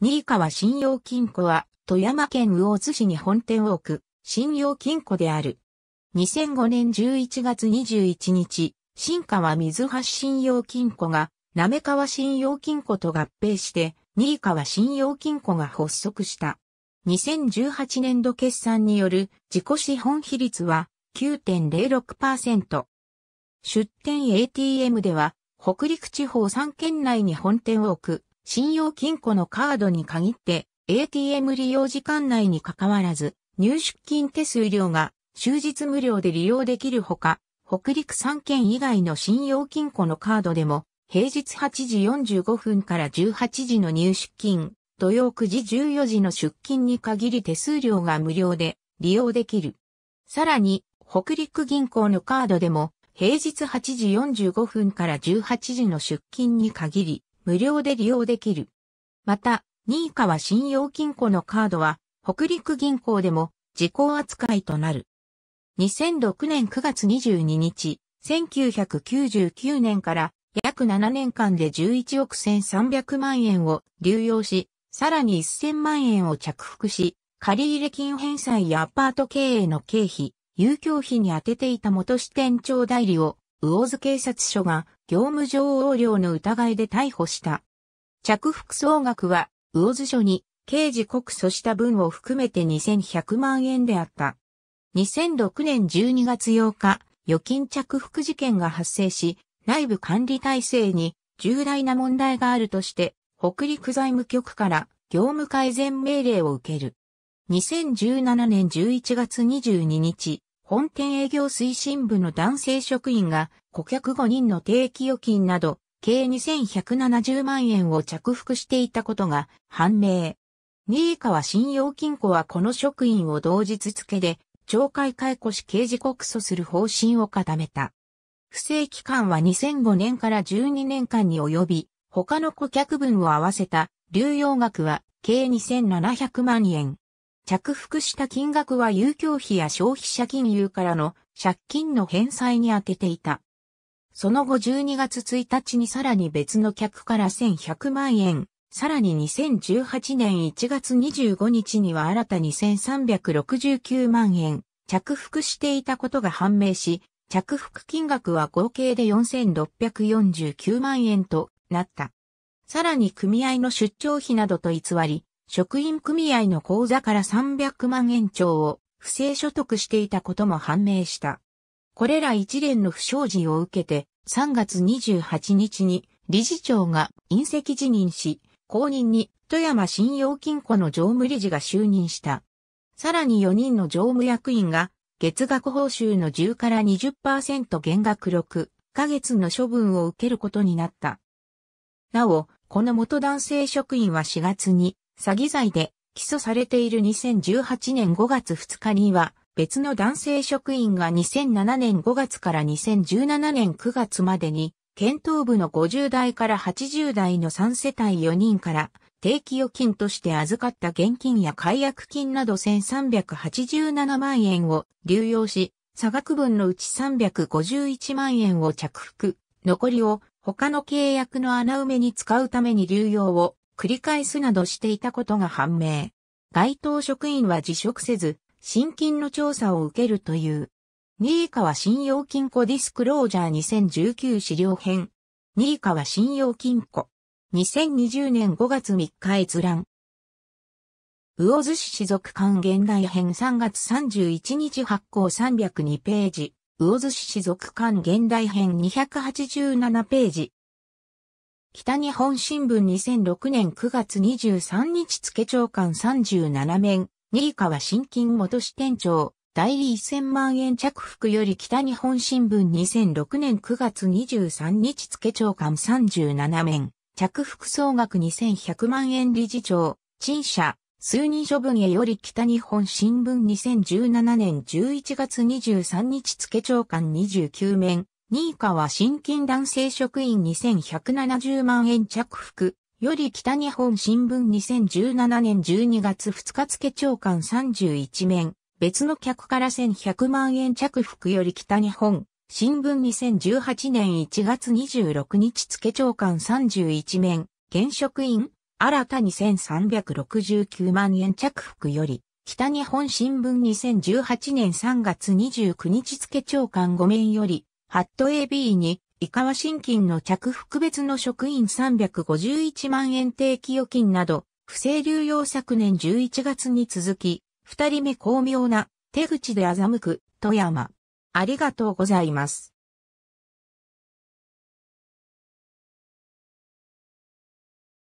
新川信用金庫は、富山県魚津市に本店を置く、信用金庫である。2005年11月21日、新川水橋信用金庫が、滑川信用金庫と合併して、新川信用金庫が発足した。2018年度決算による自己資本比率は9.06%。出店 ATM では、北陸地方3県内に本店を置く、信用金庫のカードに限って ATM 利用時間内に関わらず入出金手数料が終日無料で利用できるほか、北陸3県以外の信用金庫のカードでも平日8時45分から18時の入出金、土曜9時14時の出勤に限り手数料が無料で利用できる。さらに、北陸銀行のカードでも平日8時45分から18時の出勤に限り無料で利用できる。また、カは信用金庫のカードは、北陸銀行でも、時効扱いとなる。2006年9月22日、1999年から約7年間で11億1300万円を流用し、さらに1000万円を着服し、借入金返済やアパート経営の経費、遊興費に充てていた元支店長代理を魚津警察署が業務上横領の疑いで逮捕した。着服総額は魚津署に刑事告訴した分を含めて2100万円であった。2006年12月8日、預金着服事件が発生し、内部管理体制に重大な問題があるとして、北陸財務局から業務改善命令を受ける。2017年11月22日、本店営業推進部の男性職員が顧客5人の定期預金など、計2170万円を着服していたことが判明。新川信用金庫はこの職員を同日付で懲戒解雇し刑事告訴する方針を固めた。不正期間は2005年から12年間に及び、他の顧客分を合わせた流用額は計2700万円。着服した金額は遊興費や消費者金融からの借金の返済に充てていた。その後12月1日にさらに別の客から1100万円、さらに2018年1月25日には新たに1369万円、着服していたことが判明し、着服金額は合計で4649万円となった。さらに組合の出張費などと偽り、職員組合の口座から300万円超を不正所得していたことも判明した。これら一連の不祥事を受けて、3月28日に理事長が隕石辞任し、後任に富山信用金庫の常務理事が就任した。さらに4人の常務役員が月額報酬の10から20%減額6ヶ月の処分を受けることになった。なお、この元男性職員は4月に詐欺罪で起訴されている2018年5月2日には、別の男性職員が2007年5月から2017年9月までに、検討部の50代から80代の3世帯4人から定期預金として預かった現金や解約金など1387万円を流用し、差額分のうち351万円を着服、残りを他の契約の穴埋めに使うために流用を繰り返すなどしていたことが判明。該当職員は辞職せず、新金の調査を受けるという。新川信用金庫ディスクロージャー2019資料編。新川信用金庫。2020年5月3日閲覧。魚津市士族館現代編3月31日発行302ページ。魚津市士族館現代編287ページ。北日本新聞2006年9月23日付長官37面、新川新金元支店長、代理1000万円着服より北日本新聞2006年9月23日付長官37面、着服総額2100万円理事長、陳謝、数人処分へより北日本新聞2017年11月23日付長官29面、ニーカは新勤男性職員2170万円着服、より北日本新聞2017年12月2日付長官31面、別の客から1100万円着服より北日本新聞2018年1月26日付長官31面、現職員、新たに1369万円着服より、北日本新聞2018年3月29日付長官5面より、ハット AB に、以下は新金の着服別の職員351万円定期預金など、不正流用昨年11月に続き、二人目巧妙な手口で欺く、富山。ありがとうございます。